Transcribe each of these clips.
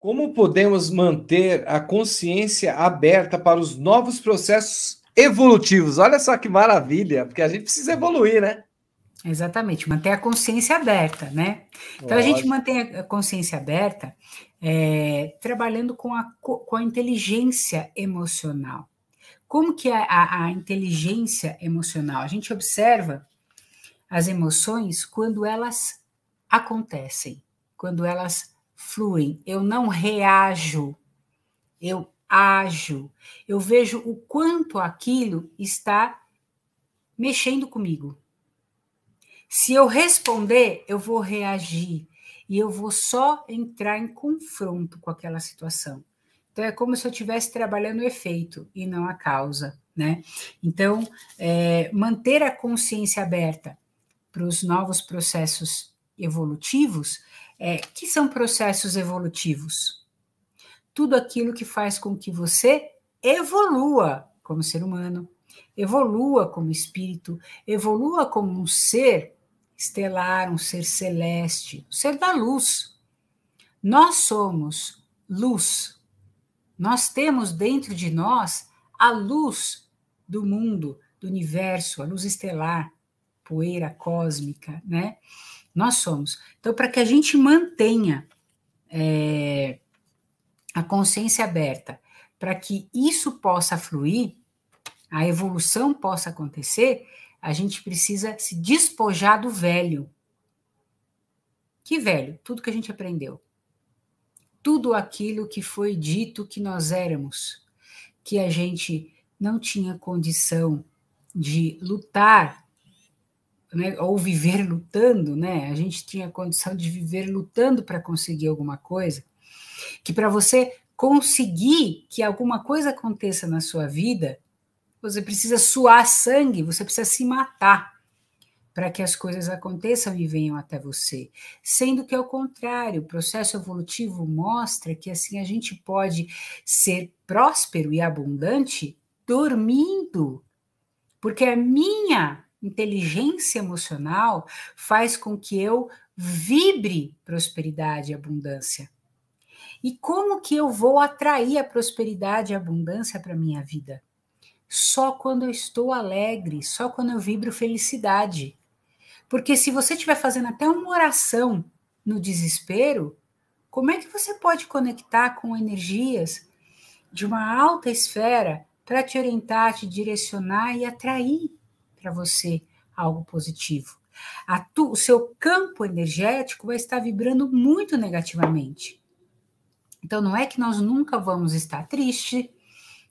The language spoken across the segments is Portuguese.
Como podemos manter a consciência aberta para os novos processos evolutivos? Olha só que maravilha, porque a gente precisa evoluir, né? Exatamente, manter a consciência aberta, né? Então Lógico. a gente mantém a consciência aberta é, trabalhando com a, com a inteligência emocional. Como que é a, a inteligência emocional? A gente observa as emoções quando elas acontecem, quando elas fluem. Eu não reajo, eu ajo. Eu vejo o quanto aquilo está mexendo comigo. Se eu responder, eu vou reagir e eu vou só entrar em confronto com aquela situação. Então é como se eu estivesse trabalhando o efeito e não a causa, né? Então é, manter a consciência aberta para os novos processos evolutivos é, que são processos evolutivos. Tudo aquilo que faz com que você evolua como ser humano, evolua como espírito, evolua como um ser estelar, um ser celeste, um ser da luz. Nós somos luz. Nós temos dentro de nós a luz do mundo, do universo, a luz estelar poeira cósmica, né? Nós somos. Então, para que a gente mantenha é, a consciência aberta, para que isso possa fluir, a evolução possa acontecer, a gente precisa se despojar do velho. Que velho? Tudo que a gente aprendeu. Tudo aquilo que foi dito que nós éramos, que a gente não tinha condição de lutar né, ou viver lutando, né? A gente tinha a condição de viver lutando para conseguir alguma coisa, que para você conseguir que alguma coisa aconteça na sua vida, você precisa suar sangue, você precisa se matar para que as coisas aconteçam e venham até você. Sendo que, ao contrário, o processo evolutivo mostra que assim a gente pode ser próspero e abundante dormindo, porque a minha inteligência emocional faz com que eu vibre prosperidade e abundância. E como que eu vou atrair a prosperidade e abundância para minha vida? Só quando eu estou alegre, só quando eu vibro felicidade. Porque se você estiver fazendo até uma oração no desespero, como é que você pode conectar com energias de uma alta esfera para te orientar, te direcionar e atrair para você algo positivo. Tu, o seu campo energético vai estar vibrando muito negativamente. Então, não é que nós nunca vamos estar triste,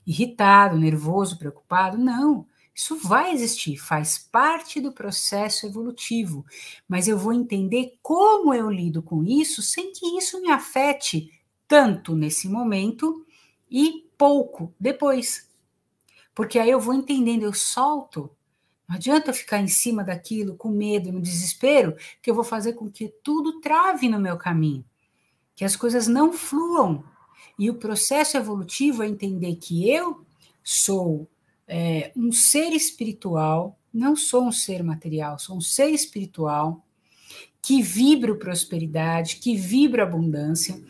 irritado, nervoso, preocupado. Não. Isso vai existir, faz parte do processo evolutivo. Mas eu vou entender como eu lido com isso sem que isso me afete tanto nesse momento e pouco depois. Porque aí eu vou entendendo, eu solto não adianta eu ficar em cima daquilo com medo, no desespero, que eu vou fazer com que tudo trave no meu caminho, que as coisas não fluam. E o processo evolutivo é entender que eu sou é, um ser espiritual, não sou um ser material, sou um ser espiritual que vibra prosperidade, que vibra abundância,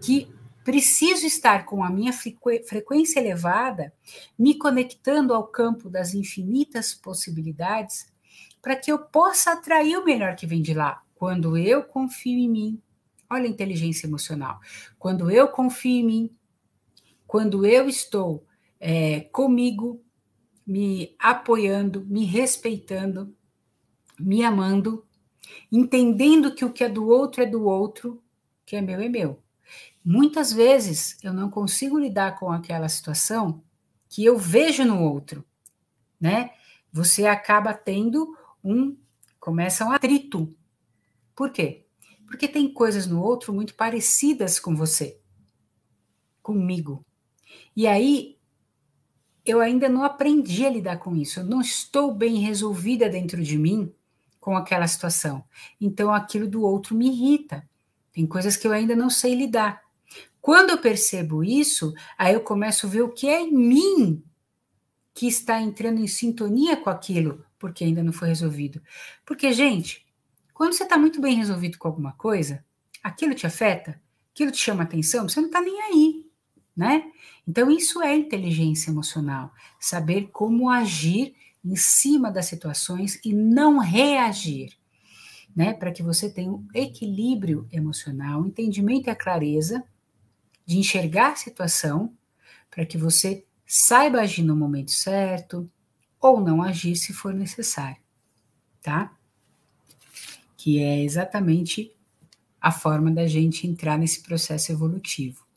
que Preciso estar com a minha frequência elevada, me conectando ao campo das infinitas possibilidades, para que eu possa atrair o melhor que vem de lá, quando eu confio em mim. Olha a inteligência emocional. Quando eu confio em mim, quando eu estou é, comigo, me apoiando, me respeitando, me amando, entendendo que o que é do outro é do outro, que é meu é meu Muitas vezes eu não consigo lidar com aquela situação que eu vejo no outro, né? Você acaba tendo um começa um atrito. Por quê? Porque tem coisas no outro muito parecidas com você, comigo. E aí eu ainda não aprendi a lidar com isso. Eu não estou bem resolvida dentro de mim com aquela situação. Então aquilo do outro me irrita. Tem coisas que eu ainda não sei lidar. Quando eu percebo isso, aí eu começo a ver o que é em mim que está entrando em sintonia com aquilo, porque ainda não foi resolvido. Porque, gente, quando você está muito bem resolvido com alguma coisa, aquilo te afeta, aquilo te chama atenção, você não está nem aí, né? Então, isso é inteligência emocional, saber como agir em cima das situações e não reagir, né? Para que você tenha um equilíbrio emocional, entendimento e a clareza de enxergar a situação para que você saiba agir no momento certo ou não agir se for necessário, tá? Que é exatamente a forma da gente entrar nesse processo evolutivo.